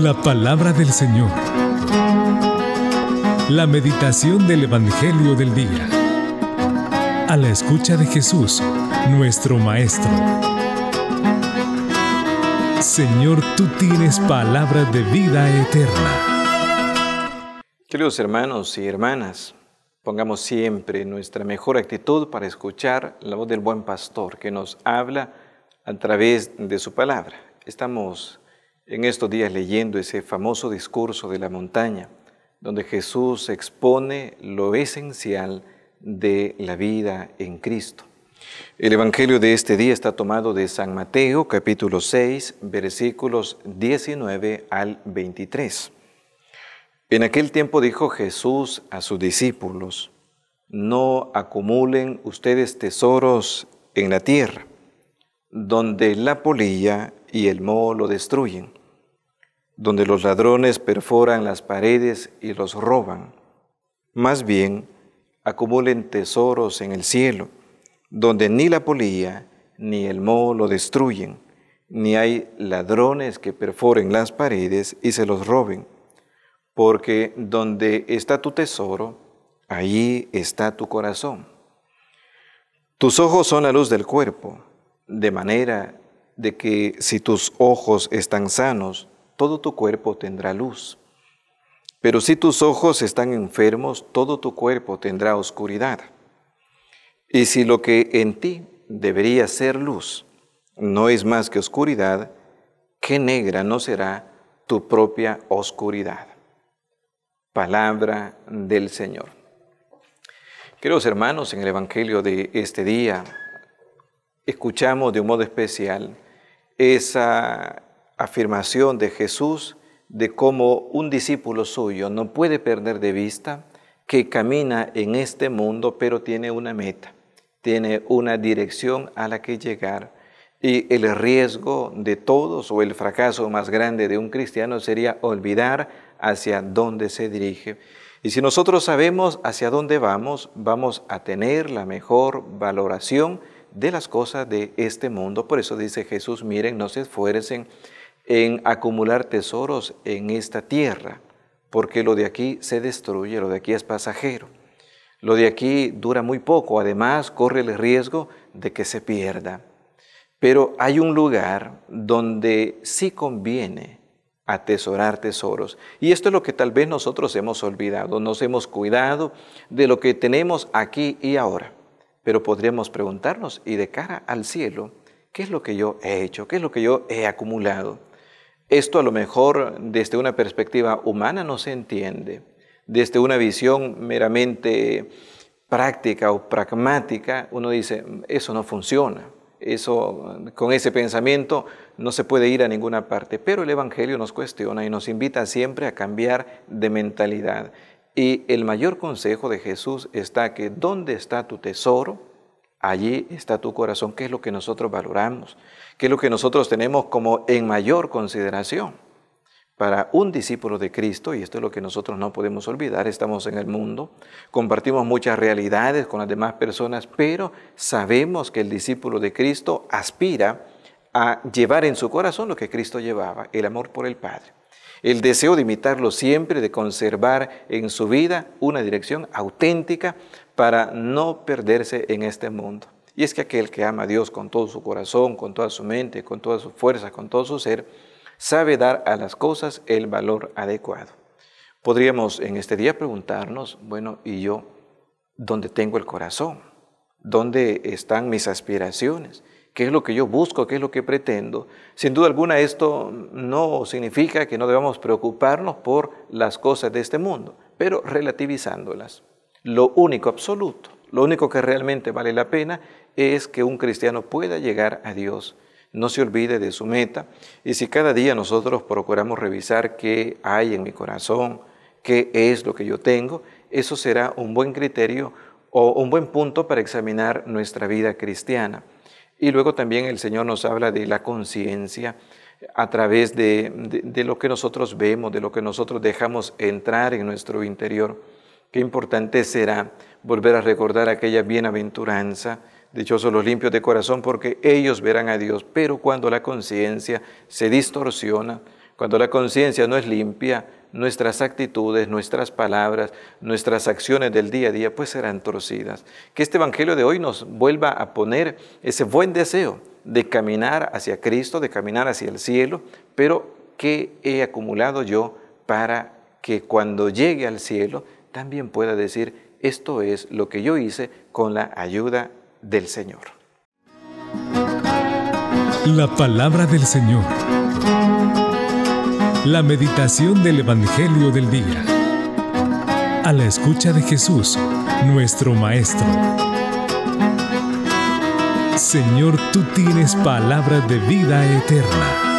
La palabra del Señor. La meditación del Evangelio del Día. A la escucha de Jesús, nuestro Maestro. Señor, tú tienes palabra de vida eterna. Queridos hermanos y hermanas, pongamos siempre nuestra mejor actitud para escuchar la voz del buen pastor que nos habla a través de su palabra. Estamos en estos días leyendo ese famoso discurso de la montaña, donde Jesús expone lo esencial de la vida en Cristo. El Evangelio de este día está tomado de San Mateo capítulo 6 versículos 19 al 23. En aquel tiempo dijo Jesús a sus discípulos, no acumulen ustedes tesoros en la tierra, donde la polilla y el moho lo destruyen, donde los ladrones perforan las paredes y los roban. Más bien, acumulen tesoros en el cielo, donde ni la polilla ni el moho lo destruyen, ni hay ladrones que perforen las paredes y se los roben, porque donde está tu tesoro, allí está tu corazón. Tus ojos son la luz del cuerpo, de manera de que si tus ojos están sanos, todo tu cuerpo tendrá luz. Pero si tus ojos están enfermos, todo tu cuerpo tendrá oscuridad. Y si lo que en ti debería ser luz no es más que oscuridad, qué negra no será tu propia oscuridad. Palabra del Señor. Queridos hermanos, en el Evangelio de este día, escuchamos de un modo especial esa afirmación de Jesús de cómo un discípulo suyo no puede perder de vista que camina en este mundo, pero tiene una meta, tiene una dirección a la que llegar. Y el riesgo de todos o el fracaso más grande de un cristiano sería olvidar hacia dónde se dirige. Y si nosotros sabemos hacia dónde vamos, vamos a tener la mejor valoración de las cosas de este mundo. Por eso dice Jesús, miren, no se esfuercen en acumular tesoros en esta tierra, porque lo de aquí se destruye, lo de aquí es pasajero. Lo de aquí dura muy poco, además corre el riesgo de que se pierda. Pero hay un lugar donde sí conviene atesorar tesoros. Y esto es lo que tal vez nosotros hemos olvidado, nos hemos cuidado de lo que tenemos aquí y ahora. Pero podríamos preguntarnos, y de cara al cielo, ¿qué es lo que yo he hecho? ¿Qué es lo que yo he acumulado? Esto a lo mejor desde una perspectiva humana no se entiende. Desde una visión meramente práctica o pragmática, uno dice, eso no funciona. Eso, con ese pensamiento no se puede ir a ninguna parte. Pero el Evangelio nos cuestiona y nos invita siempre a cambiar de mentalidad. Y el mayor consejo de Jesús está que donde está tu tesoro, allí está tu corazón, que es lo que nosotros valoramos, que es lo que nosotros tenemos como en mayor consideración. Para un discípulo de Cristo, y esto es lo que nosotros no podemos olvidar, estamos en el mundo, compartimos muchas realidades con las demás personas, pero sabemos que el discípulo de Cristo aspira a llevar en su corazón lo que Cristo llevaba, el amor por el Padre el deseo de imitarlo siempre, de conservar en su vida una dirección auténtica para no perderse en este mundo. Y es que aquel que ama a Dios con todo su corazón, con toda su mente, con toda su fuerza, con todo su ser, sabe dar a las cosas el valor adecuado. Podríamos en este día preguntarnos, bueno, ¿y yo dónde tengo el corazón? ¿Dónde están mis aspiraciones? qué es lo que yo busco, qué es lo que pretendo. Sin duda alguna esto no significa que no debamos preocuparnos por las cosas de este mundo, pero relativizándolas. Lo único absoluto, lo único que realmente vale la pena es que un cristiano pueda llegar a Dios, no se olvide de su meta. Y si cada día nosotros procuramos revisar qué hay en mi corazón, qué es lo que yo tengo, eso será un buen criterio o un buen punto para examinar nuestra vida cristiana. Y luego también el Señor nos habla de la conciencia a través de, lo que nosotros vemos, de lo que nosotros dejamos entrar en nuestro interior. Qué importante será volver a recordar aquella bienaventuranza, dichosos los limpios de corazón, porque ellos verán a Dios. Pero cuando la conciencia se distorsiona, cuando la conciencia no es limpia, nuestras actitudes, nuestras palabras, nuestras acciones del día a día, pues serán torcidas. Que este Evangelio de hoy nos vuelva a poner ese buen deseo de caminar hacia Cristo, de caminar hacia el cielo, pero que he acumulado yo para que cuando llegue al cielo también pueda decir, esto es lo que yo hice con la ayuda del Señor. La palabra del Señor la meditación del Evangelio del Día. A la escucha de Jesús, nuestro Maestro. Señor, tú tienes palabra de vida eterna.